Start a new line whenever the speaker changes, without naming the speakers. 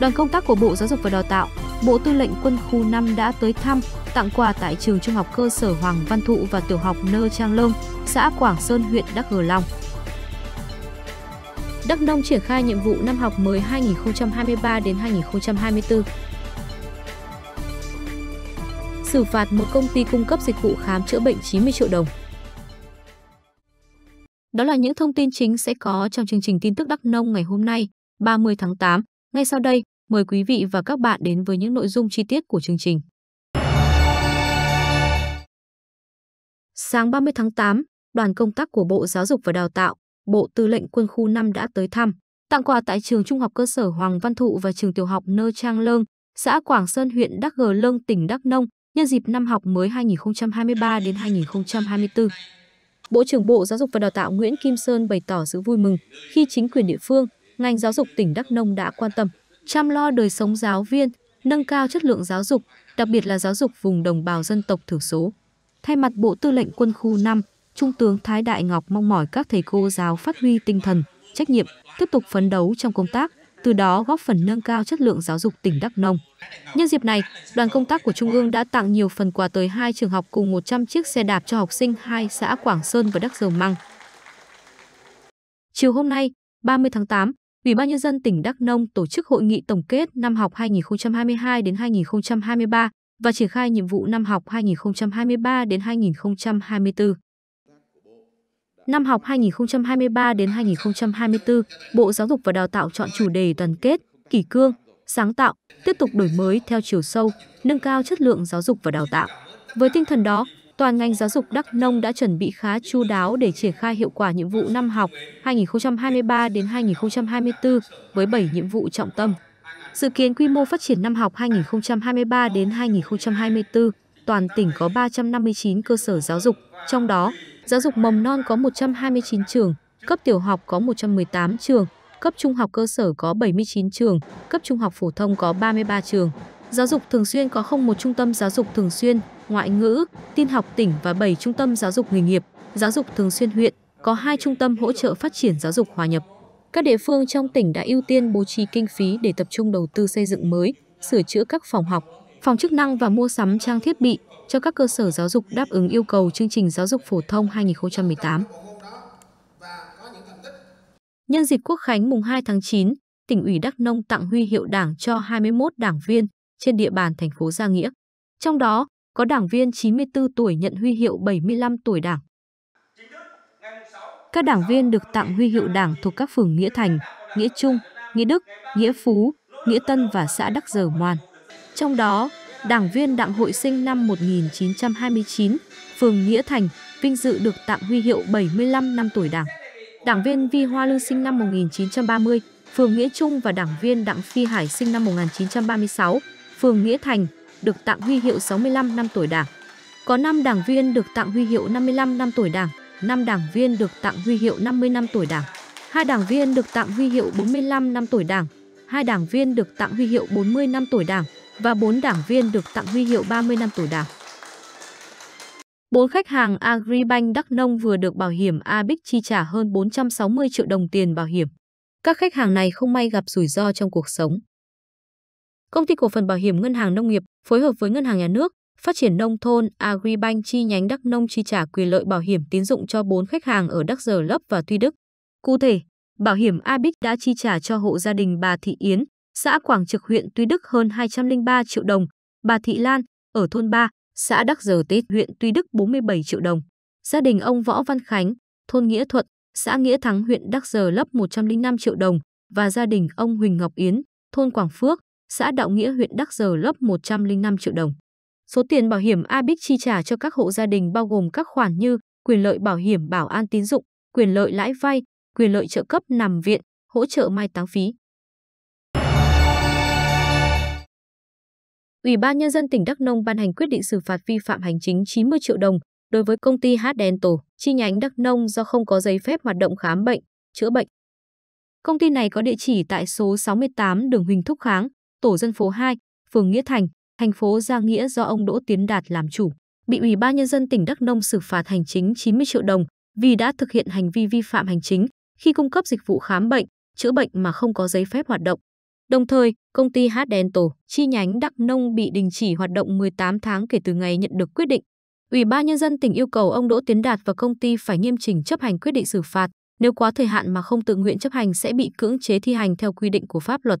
đoàn công tác của Bộ Giáo dục và Đào tạo, Bộ Tư lệnh Quân khu 5 đã tới thăm, tặng quà tại trường Trung học cơ sở Hoàng Văn Thụ và tiểu học Nơ Trang Lơm, xã Quảng Sơn, huyện Đắc Gờ Long. Đắk Nông triển khai nhiệm vụ năm học mới 2023 đến 2024. Xử phạt một công ty cung cấp dịch vụ khám chữa bệnh 90 triệu đồng. Đó là những thông tin chính sẽ có trong chương trình tin tức Đắk Nông ngày hôm nay, 30 tháng 8. Ngay sau đây, Mời quý vị và các bạn đến với những nội dung chi tiết của chương trình. Sáng 30 tháng 8, đoàn công tác của Bộ Giáo dục và Đào tạo, Bộ Tư lệnh Quân khu 5 đã tới thăm, tặng quà tại trường Trung học cơ sở Hoàng Văn Thụ và trường tiểu học Nơ Trang Lương, xã Quảng Sơn huyện Đắc Gờ Lương, tỉnh Đắk Nông nhân dịp năm học mới 2023 đến 2024. Bộ trưởng Bộ Giáo dục và Đào tạo Nguyễn Kim Sơn bày tỏ sự vui mừng khi chính quyền địa phương, ngành giáo dục tỉnh Đắk Nông đã quan tâm chăm lo đời sống giáo viên, nâng cao chất lượng giáo dục, đặc biệt là giáo dục vùng đồng bào dân tộc thiểu số. Thay mặt Bộ Tư lệnh Quân khu 5, Trung tướng Thái Đại Ngọc mong mỏi các thầy cô giáo phát huy tinh thần, trách nhiệm, tiếp tục phấn đấu trong công tác, từ đó góp phần nâng cao chất lượng giáo dục tỉnh Đắk Nông. Nhân dịp này, đoàn công tác của Trung ương đã tặng nhiều phần quà tới hai trường học cùng 100 chiếc xe đạp cho học sinh hai xã Quảng Sơn và Đắk Dầu Măng. Chiều hôm nay, 30 tháng 8, Ủy ban nhân dân tỉnh Đắk Nông tổ chức hội nghị tổng kết năm học 2022 đến 2023 và triển khai nhiệm vụ năm học 2023 đến 2024. Năm học 2023 đến 2024, Bộ Giáo dục và Đào tạo chọn chủ đề đoàn kết, kỷ cương, sáng tạo, tiếp tục đổi mới theo chiều sâu, nâng cao chất lượng giáo dục và đào tạo. Với tinh thần đó, toàn ngành giáo dục Đắk Nông đã chuẩn bị khá chu đáo để triển khai hiệu quả nhiệm vụ năm học 2023 đến 2024 với 7 nhiệm vụ trọng tâm. Dự kiến quy mô phát triển năm học 2023 đến 2024, toàn tỉnh có 359 cơ sở giáo dục, trong đó giáo dục mầm non có 129 trường, cấp tiểu học có 118 trường, cấp trung học cơ sở có 79 trường, cấp trung học phổ thông có 33 trường. Giáo dục thường xuyên có không một trung tâm giáo dục thường xuyên, ngoại ngữ, tin học tỉnh và 7 trung tâm giáo dục nghề nghiệp, giáo dục thường xuyên huyện, có hai trung tâm hỗ trợ phát triển giáo dục hòa nhập. Các địa phương trong tỉnh đã ưu tiên bố trí kinh phí để tập trung đầu tư xây dựng mới, sửa chữa các phòng học, phòng chức năng và mua sắm trang thiết bị cho các cơ sở giáo dục đáp ứng yêu cầu chương trình giáo dục phổ thông 2018. Nhân dịp Quốc khánh mùng 2 tháng 9, tỉnh ủy Đắk Nông tặng huy hiệu Đảng cho 21 đảng viên trên địa bàn thành phố Gia Nghĩa. Trong đó, có đảng viên 94 tuổi nhận huy hiệu 75 tuổi đảng. Các đảng viên được tặng huy hiệu đảng thuộc các phường Nghĩa Thành, Nghĩa Trung, Nghĩa Đức, Nghĩa Phú, Nghĩa Tân và xã Đắc Giờ Ngoan. Trong đó, đảng viên Đặng Hội sinh năm 1929, phường Nghĩa Thành, vinh dự được tặng huy hiệu 75 năm tuổi đảng. Đảng viên Vi Hoa Lư sinh năm 1930, phường Nghĩa Trung và đảng viên Đặng Phi Hải sinh năm 1936, phường Nghĩa Thành, được tặng huy hiệu 65 năm tuổi Đảng. Có 5 đảng viên được tặng huy hiệu 55 năm tuổi Đảng, 5 đảng viên được tặng huy hiệu 50 năm tuổi Đảng, 2 đảng viên được tặng huy hiệu 45 năm tuổi Đảng, 2 đảng viên được tặng huy hiệu 40 năm tuổi Đảng và 4 đảng viên được tặng huy hiệu 30 năm tuổi Đảng. Bốn khách hàng Agribank Đắk Nông vừa được bảo hiểm Abic chi trả hơn 460 triệu đồng tiền bảo hiểm. Các khách hàng này không may gặp rủi ro trong cuộc sống. Công ty cổ phần Bảo hiểm Ngân hàng Nông nghiệp phối hợp với Ngân hàng Nhà nước Phát triển nông thôn Agribank chi nhánh Đắk Nông chi trả quyền lợi bảo hiểm tín dụng cho 4 khách hàng ở Đắk Giờ Lấp và Tuy Đức. Cụ thể, Bảo hiểm Abic đã chi trả cho hộ gia đình bà Thị Yến, xã Quảng Trực huyện Tuy Đức hơn 203 triệu đồng, bà Thị Lan ở thôn 3, xã Đắk Giờ Tết huyện Tuy Đức 47 triệu đồng. Gia đình ông Võ Văn Khánh, thôn Nghĩa Thuận, xã Nghĩa Thắng huyện Đắk Giờ Lấp 105 triệu đồng và gia đình ông Huỳnh Ngọc Yến, thôn Quảng Phước, xã Đạo Nghĩa huyện Đắc Giờ lấp 105 triệu đồng. Số tiền bảo hiểm ABIC chi trả cho các hộ gia đình bao gồm các khoản như quyền lợi bảo hiểm bảo an tín dụng, quyền lợi lãi vay, quyền lợi trợ cấp nằm viện, hỗ trợ mai táng phí. Ủy ban Nhân dân tỉnh Đắk Nông ban hành quyết định xử phạt vi phạm hành chính 90 triệu đồng đối với công ty H Dental, chi nhánh Đắk Nông do không có giấy phép hoạt động khám bệnh, chữa bệnh. Công ty này có địa chỉ tại số 68 đường Huỳnh Thúc Kháng, tổ dân phố 2, phường Nghĩa Thành, thành phố Gia Nghĩa do ông Đỗ Tiến Đạt làm chủ, bị Ủy ban nhân dân tỉnh Đắk Nông xử phạt hành chính 90 triệu đồng vì đã thực hiện hành vi vi phạm hành chính khi cung cấp dịch vụ khám bệnh, chữa bệnh mà không có giấy phép hoạt động. Đồng thời, công ty Hát Đen Tổ, chi nhánh Đắk Nông bị đình chỉ hoạt động 18 tháng kể từ ngày nhận được quyết định. Ủy ban nhân dân tỉnh yêu cầu ông Đỗ Tiến Đạt và công ty phải nghiêm chỉnh chấp hành quyết định xử phạt, nếu quá thời hạn mà không tự nguyện chấp hành sẽ bị cưỡng chế thi hành theo quy định của pháp luật.